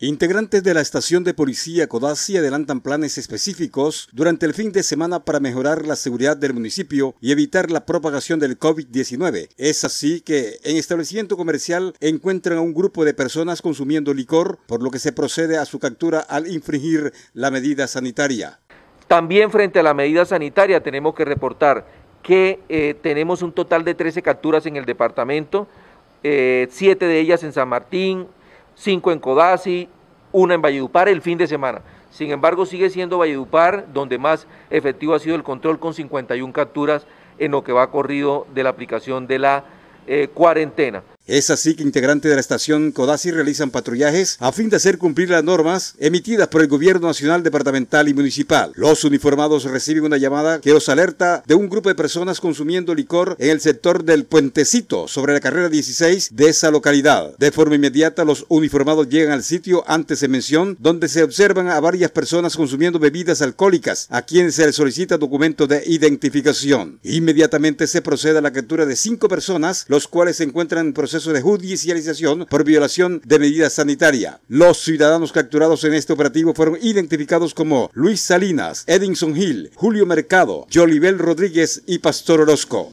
Integrantes de la estación de policía Codazzi adelantan planes específicos durante el fin de semana para mejorar la seguridad del municipio y evitar la propagación del COVID-19. Es así que en establecimiento comercial encuentran a un grupo de personas consumiendo licor, por lo que se procede a su captura al infringir la medida sanitaria. También frente a la medida sanitaria tenemos que reportar que eh, tenemos un total de 13 capturas en el departamento, 7 eh, de ellas en San Martín, cinco en Codazzi, una en Valledupar el fin de semana. Sin embargo, sigue siendo Valledupar donde más efectivo ha sido el control con 51 capturas en lo que va corrido de la aplicación de la eh, cuarentena. Es así que integrantes de la estación Codasi realizan patrullajes a fin de hacer cumplir las normas emitidas por el Gobierno Nacional, Departamental y Municipal. Los uniformados reciben una llamada que los alerta de un grupo de personas consumiendo licor en el sector del Puentecito, sobre la carrera 16 de esa localidad. De forma inmediata, los uniformados llegan al sitio antes de mención, donde se observan a varias personas consumiendo bebidas alcohólicas, a quienes se les solicita documento de identificación. Inmediatamente se procede a la captura de cinco personas, los cuales se encuentran en proceso de judicialización por violación de medida sanitaria. Los ciudadanos capturados en este operativo fueron identificados como Luis Salinas, Edinson Hill, Julio Mercado, Jolivel Rodríguez y Pastor Orozco.